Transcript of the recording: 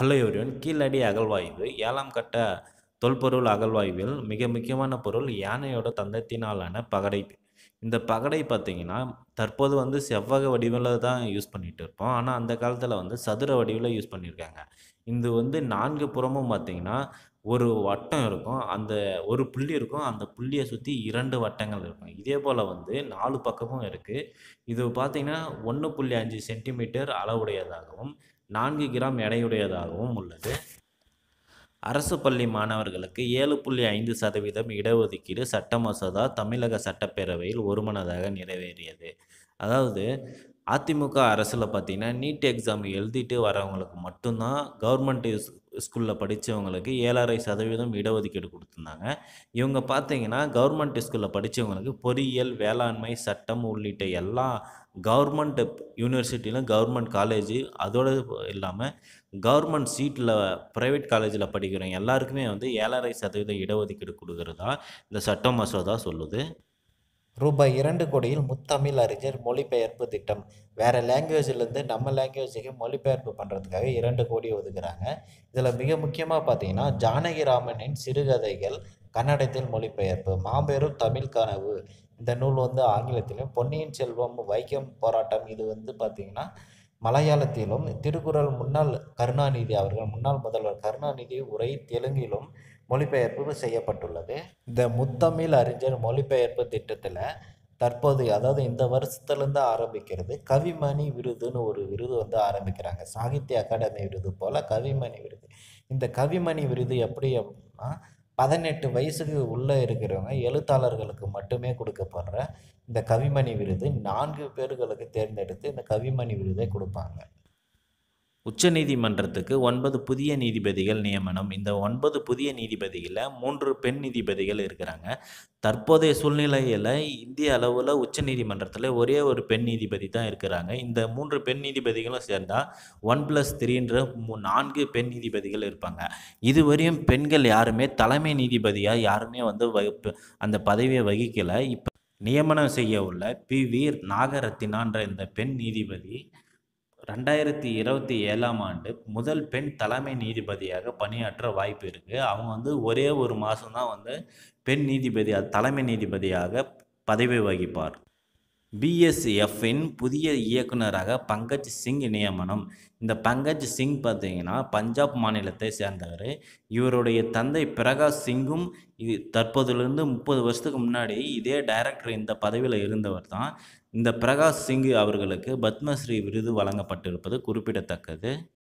hello Keezhadi அகழ்வாய்வு ஏழாம் கட்ட தொல்பொருள் அகழ்வாய்வில் மிக முக்கியமான பொருள் யானையோட தந்தத்தினாலான பகடை இந்த பகடை பார்த்திங்கன்னா தற்போது வந்து செவ்வக வடிவில் தான் யூஸ் பண்ணிகிட்டு இருப்போம் ஆனால் அந்த காலத்தில் வந்து சதுர வடிவில் யூஸ் பண்ணியிருக்காங்க இது வந்து நான்கு புறமும் பார்த்திங்கன்னா ஒரு வட்டம் இருக்கும் அந்த ஒரு புள்ளி இருக்கும் அந்த புள்ளியை சுற்றி இரண்டு வட்டங்கள் இருக்கும் இதே போல் வந்து நாலு பக்கமும் இருக்குது இது பார்த்திங்கன்னா ஒன்று புள்ளி அஞ்சு சென்டிமீட்டர் அளவுடையதாகவும் நான்கு கிராம் எடையுடையதாகவும் உள்ளது அரசு பள்ளி மாணவர்களுக்கு ஏழு புள்ளி ஐந்து சதவீதம் இடஒதுக்கீடு சட்ட மசோதா தமிழக சட்டப்பேரவையில் ஒருமனதாக நிறைவேறியது அதாவது அதிமுக அரசில் பார்த்திங்கன்னா நீட் எக்ஸாம் எழுதிட்டு வரவங்களுக்கு மட்டும்தான் கவர்மெண்ட் ஸ்கூலில் படித்தவங்களுக்கு ஏழரை சதவீதம் இடஒதுக்கீடு கொடுத்துருந்தாங்க இவங்க பார்த்தீங்கன்னா கவர்மெண்ட் ஸ்கூலில் படித்தவங்களுக்கு பொறியியல் வேளாண்மை சட்டம் உள்ளிட்ட எல்லா கவர்மெண்ட் யூனிவர்சிட்டியிலும் கவர்மெண்ட் காலேஜ் அதோடு இல்லாமல் கவர்மெண்ட் சீட்டில் ப்ரைவேட் காலேஜில் படிக்கிறவங்க எல்லாருக்குமே வந்து ஏழரை சதவீதம் இடஒதுக்கீடு கொடுக்குறதா இந்த சட்ட மசோதா சொல்லுது ரூபாய் இரண்டு கோடியில் முத்தமிழ் அறிஞர் மொழிபெயர்ப்பு திட்டம் வேறு லாங்குவேஜ்லேருந்து நம்ம லாங்குவேஜுக்கு மொழிபெயர்ப்பு பண்ணுறதுக்காக இரண்டு கோடி ஒதுக்குறாங்க இதில் மிக முக்கியமாக பார்த்தீங்கன்னா ஜானகிராமனின் சிறுகதைகள் கன்னடத்தில் மொழிபெயர்ப்பு மாபெரும் தமிழ் கனவு இந்த நூல் வந்து ஆங்கிலத்திலும் பொன்னியின் செல்வம் வைக்கம் போராட்டம் இது வந்து பார்த்திங்கன்னா மலையாளத்திலும் திருக்குறள் முன்னாள் கருணாநிதி அவர்கள் முன்னாள் முதல்வர் கருணாநிதி உரை தெலுங்கிலும் மொழிபெயர்ப்பு செய்யப்பட்டுள்ளது இந்த முத்தமிழ் அறிஞர் மொழிபெயர்ப்பு திட்டத்தில் தற்போது அதாவது இந்த வருஷத்துலேருந்து ஆரம்பிக்கிறது கவிமணி விருதுன்னு ஒரு விருது வந்து ஆரம்பிக்கிறாங்க சாகித்ய அகாடமி விருது போல் கவிமணி விருது இந்த கவிமணி விருது எப்படி அப்படின்னா பதினெட்டு வயசுக்கு உள்ளே இருக்கிறவங்க எழுத்தாளர்களுக்கு மட்டுமே கொடுக்கப்படுற இந்த கவிமணி விருது நான்கு பேர்களுக்கு தேர்ந்தெடுத்து இந்த கவிமணி விருதை கொடுப்பாங்க உச்சநீதிமன்றத்துக்கு ஒன்பது புதிய நீதிபதிகள் நியமனம் இந்த ஒன்பது புதிய நீதிபதிகளில் மூன்று பெண் நீதிபதிகள் இருக்கிறாங்க தற்போதைய சூழ்நிலையில் இந்திய அளவில் உச்சநீதிமன்றத்தில் ஒரே ஒரு பெண் நீதிபதி தான் இருக்கிறாங்க இந்த மூன்று பெண் நீதிபதிகளும் சேர்ந்தால் ஒன் ப்ளஸ் த்ரீன்ற நான்கு பெண் நீதிபதிகள் இருப்பாங்க இதுவரையும் பெண்கள் யாருமே தலைமை நீதிபதியாக யாருமே வந்து வகுப்பு அந்த பதவியை வகிக்கலை இப்போ நியமனம் செய்ய உள்ள பி வி நாகரத்தினான்ற இந்த பெண் நீதிபதி ரெண்டாயிரத்தி இருபத்தி ஏழாம் ஆண்டு முதல் பெண் தலைமை நீதிபதியாக பணியாற்ற வாய்ப்பு இருக்குது அவங்க வந்து ஒரே ஒரு மாதம் தான் வந்து பெண் நீதிபதியாக தலைமை நீதிபதியாக பதவி வகிப்பார் பிஎஸ்எஃப்பின் புதிய இயக்குநராக பங்கஜ் சிங் நியமனம் இந்த பங்கஜ் சிங் பார்த்தீங்கன்னா பஞ்சாப் மாநிலத்தை சேர்ந்தவர் இவருடைய தந்தை பிரகாஷ் சிங்கும் இது தற்போதிலிருந்து முப்பது வருஷத்துக்கு முன்னாடி இதே டைரக்டர் இந்த பதவியில் இருந்தவர் தான் இந்த பிரகாஷ் சிங் அவர்களுக்கு பத்மஸ்ரீ விருது வழங்கப்பட்டிருப்பது குறிப்பிடத்தக்கது